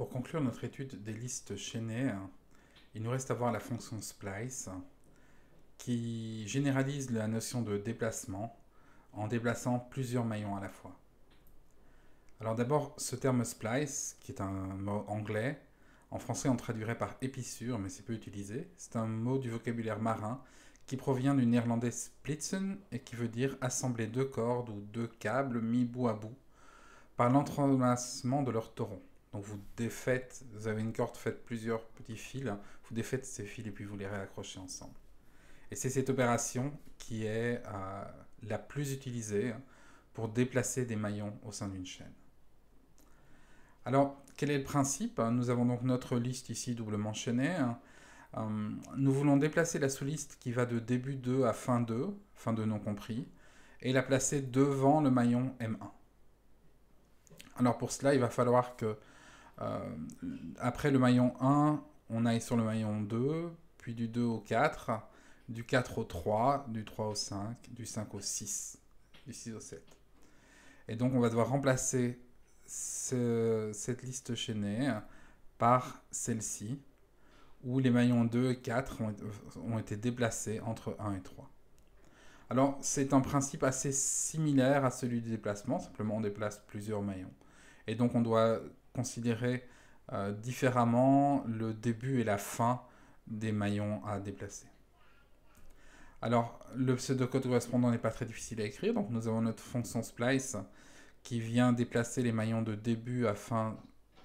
Pour conclure notre étude des listes chaînées, il nous reste à voir la fonction splice qui généralise la notion de déplacement en déplaçant plusieurs maillons à la fois. Alors d'abord, ce terme splice, qui est un mot anglais, en français on traduirait par épissure, mais c'est peu utilisé, c'est un mot du vocabulaire marin qui provient du néerlandais splitsen et qui veut dire assembler deux cordes ou deux câbles mis bout à bout par l'entremassement de leurs torons. Donc vous défaites, vous avez une corde, faites plusieurs petits fils, vous défaites ces fils et puis vous les réaccrochez ensemble. Et c'est cette opération qui est euh, la plus utilisée pour déplacer des maillons au sein d'une chaîne. Alors, quel est le principe Nous avons donc notre liste ici doublement chaînée. Euh, nous voulons déplacer la sous-liste qui va de début 2 à fin 2, fin 2 non compris, et la placer devant le maillon M1. Alors pour cela, il va falloir que euh, après le maillon 1, on aille sur le maillon 2, puis du 2 au 4, du 4 au 3, du 3 au 5, du 5 au 6, du 6 au 7. Et donc on va devoir remplacer cette liste chaînée par celle-ci, où les maillons 2 et 4 ont, ont été déplacés entre 1 et 3. Alors c'est un principe assez similaire à celui du déplacement, simplement on déplace plusieurs maillons. Et donc on doit considérer euh, différemment le début et la fin des maillons à déplacer. Alors, le pseudocode correspondant n'est pas très difficile à écrire, donc nous avons notre fonction splice qui vient déplacer les maillons de début à fin,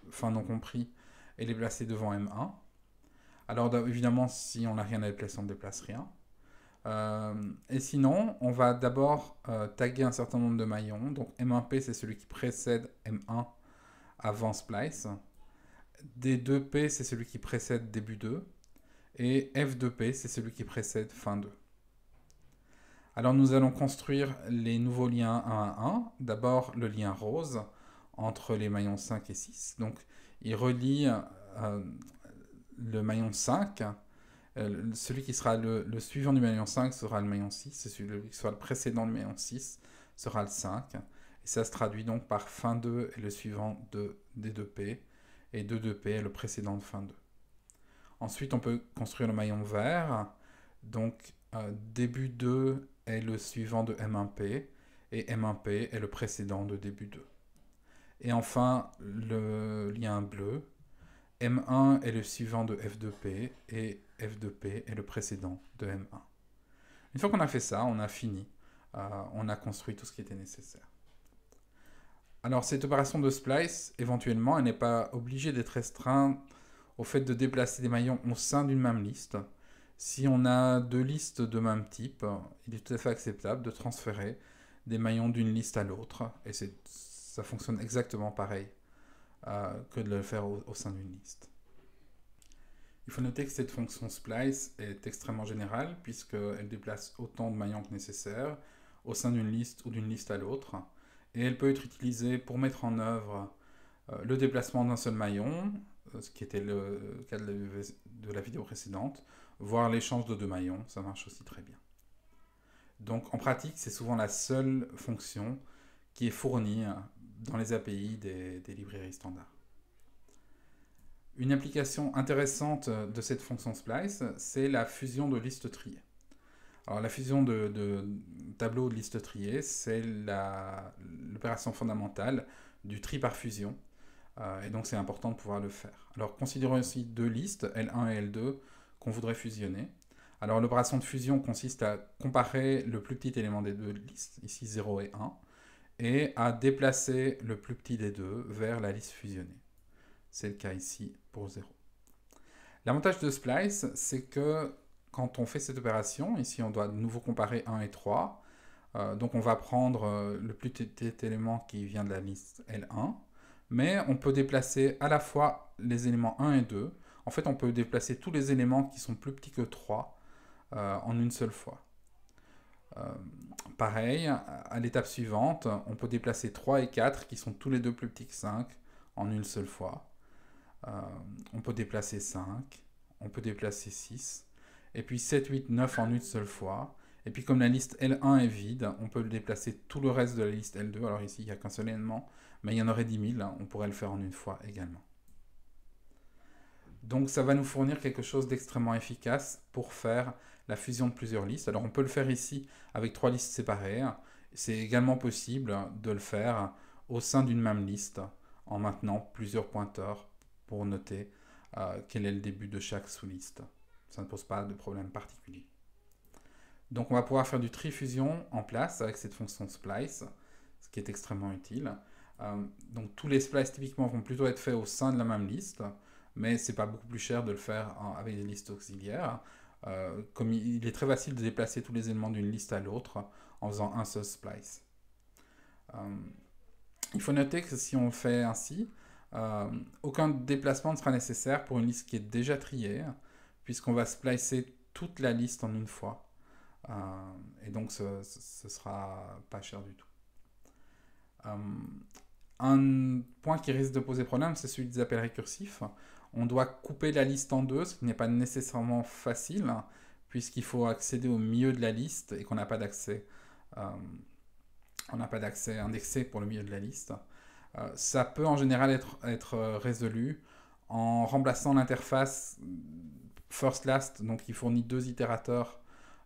fin non compris et les placer devant M1. Alors évidemment, si on n'a rien à déplacer, on ne déplace rien. Euh, et sinon, on va d'abord euh, taguer un certain nombre de maillons. Donc M1P, c'est celui qui précède M1 avant splice. D2P, c'est celui qui précède début 2. Et F2P, c'est celui qui précède fin 2. Alors nous allons construire les nouveaux liens 1 à 1. D'abord le lien rose entre les maillons 5 et 6. Donc il relie euh, le maillon 5. Euh, celui qui sera le, suivant du maillon 5 sera le maillon 6. celui qui sera le précédent du maillon 6 sera le 5 ça se traduit donc par fin 2 et le suivant de, d 2P, et 2 2P est le précédent de fin 2. Ensuite, on peut construire le maillon vert. Donc, euh, début 2 est le suivant de M1P, et M1P est le précédent de début 2. Et enfin, le lien bleu. M1 est le suivant de F2P, et F2P est le précédent de M1. Une fois qu'on a fait ça, on a fini. Euh, on a construit tout ce qui était nécessaire. Alors, cette opération de splice, éventuellement, elle n'est pas obligée d'être restreinte au fait de déplacer des maillons au sein d'une même liste. Si on a deux listes de même type, il est tout à fait acceptable de transférer des maillons d'une liste à l'autre, et ça fonctionne exactement pareil euh, que de le faire au, au sein d'une liste. Il faut noter que cette fonction splice est extrêmement générale, puisqu'elle déplace autant de maillons que nécessaire au sein d'une liste ou d'une liste à l'autre et elle peut être utilisée pour mettre en œuvre euh, le déplacement d'un seul maillon, euh, ce qui était le cas de la vidéo précédente, voire l'échange de deux maillons, ça marche aussi très bien. Donc en pratique, c'est souvent la seule fonction qui est fournie hein, dans les API des, librairies standards. Une application intéressante de cette fonction splice, c'est la fusion de listes triées. Alors la fusion de, tableaux tableau de liste triée, c'est l'opération fondamentale du tri par fusion. Euh, et donc c'est important de pouvoir le faire. Alors considérons aussi deux listes, L1 et L2, qu'on voudrait fusionner. Alors l'opération de fusion consiste à comparer le plus petit élément des deux listes, ici 0 et 1, et à déplacer le plus petit des deux vers la liste fusionnée. C'est le cas ici pour 0. L'avantage de Splice, c'est que quand on fait cette opération, ici on doit de nouveau comparer 1 et 3, euh, donc on va prendre euh, le plus petit élément qui vient de la liste L1, mais on peut déplacer à la fois les éléments 1 et 2. En fait, on peut déplacer tous les éléments qui sont plus petits que 3 euh, en une seule fois. pareil, à l'étape suivante, on peut déplacer 3 et 4 qui sont tous les deux plus petits que 5 en une seule fois. on peut déplacer 5, on peut déplacer 6, et puis 7, 8, 9 en une seule fois. Et puis comme la liste L1 est vide, on peut le déplacer tout le reste de la liste L2. Alors ici, il n'y a qu'un seul élément, mais il y en aurait 10 000. On pourrait le faire en une fois également. Donc ça va nous fournir quelque chose d'extrêmement efficace pour faire la fusion de plusieurs listes. Alors on peut le faire ici avec trois listes séparées. C'est également possible de le faire au sein d'une même liste en maintenant plusieurs pointeurs pour noter euh, quel est le début de chaque sous-liste. Ça ne pose pas de problème particulier. Donc on va pouvoir faire du tri fusion en place avec cette fonction splice, ce qui est extrêmement utile. Euh, donc tous les splices typiquement vont plutôt être faits au sein de la même liste, mais c'est pas beaucoup plus cher de le faire avec des listes auxiliaires. Euh, comme il, est très facile de déplacer tous les éléments d'une liste à l'autre en faisant un seul splice. Euh, il faut noter que si on fait ainsi, aucun déplacement ne sera nécessaire pour une liste qui est déjà triée, puisqu'on va splicer toute la liste en une fois. Euh, et donc ce, ne sera pas cher du tout. Euh, un point qui risque de poser problème, c'est celui des appels récursifs. On doit couper la liste en deux, ce qui n'est pas nécessairement facile, puisqu'il faut accéder au milieu de la liste et qu'on n'a pas d'accès. Euh, on n'a pas d'accès indexé pour le milieu de la liste. ça peut en général être résolu en remplaçant l'interface first last, donc qui fournit deux itérateurs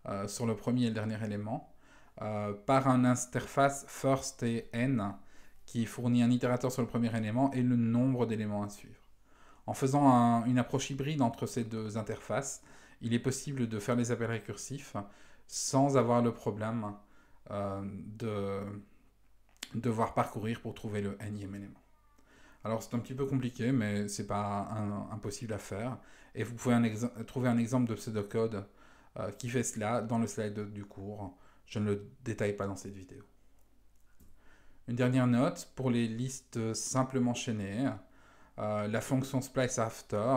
euh, sur le premier et le dernier élément, euh, par une interface first et n qui fournit un itérateur sur le premier élément et le nombre d'éléments à suivre. En faisant une approche hybride entre ces deux interfaces, il est possible de faire les appels récursifs sans avoir le problème euh, de devoir parcourir pour trouver le énième élément. Alors c'est un petit peu compliqué, mais c'est pas impossible à faire. Et vous pouvez trouver un exemple de pseudocode euh, qui fait cela dans le slide du cours. Je ne le détaille pas dans cette vidéo. Une dernière note pour les listes simplement chaînées. Euh, la fonction spliceAfter After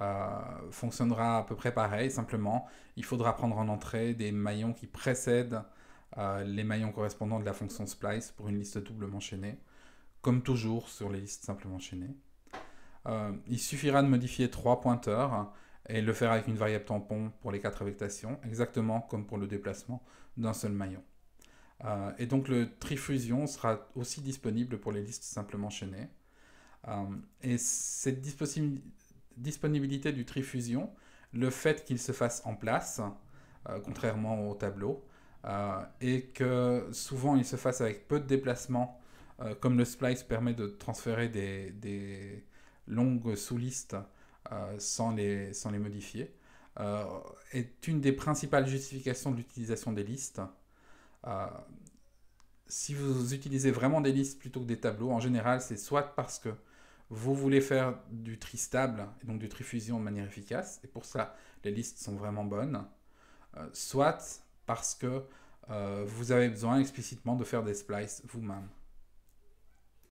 euh, fonctionnera à peu près pareil, simplement il faudra prendre en entrée des maillons qui précèdent les maillons correspondants de la fonction splice pour une liste doublement chaînée comme toujours sur les listes simplement chaînées, euh, il suffira de modifier trois pointeurs et le faire avec une variable tampon pour les quatre affectations, exactement comme pour le déplacement d'un seul maillon. Euh, et donc le trifusion sera aussi disponible pour les listes simplement chaînées. Euh, et cette disponibilité du trifusion, le fait qu'il se fasse en place, contrairement au tableau, et que souvent il se fasse avec peu de déplacements euh, comme le splice permet de transférer des, longues sous-listes euh, sans, les, modifier, euh, est une des principales justifications de l'utilisation des listes. si vous utilisez vraiment des listes plutôt que des tableaux, en général, c'est soit parce que vous voulez faire du tri stable, et donc du tri fusion de manière efficace, et pour ça, les listes sont vraiment bonnes, soit parce que vous avez besoin explicitement de faire des splices vous-même.